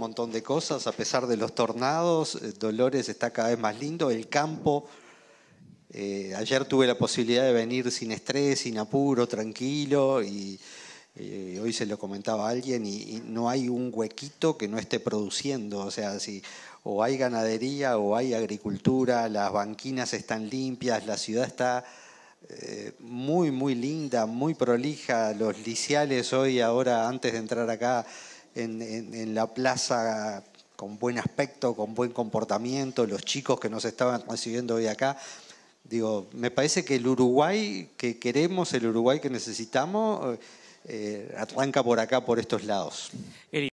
montón de cosas, a pesar de los tornados, eh, Dolores está cada vez más lindo, el campo. Eh, ayer tuve la posibilidad de venir sin estrés, sin apuro, tranquilo, y eh, hoy se lo comentaba a alguien, y, no hay un huequito que no esté produciendo, o sea, si o hay ganadería o hay agricultura, las banquinas están limpias, la ciudad está muy, muy linda, muy prolija, los liciales hoy, ahora, antes de entrar acá, en, la plaza con buen aspecto, con buen comportamiento, los chicos que nos estaban recibiendo hoy acá. Digo, me parece que el Uruguay que queremos, el Uruguay que necesitamos, eh, arranca por acá, por estos lados.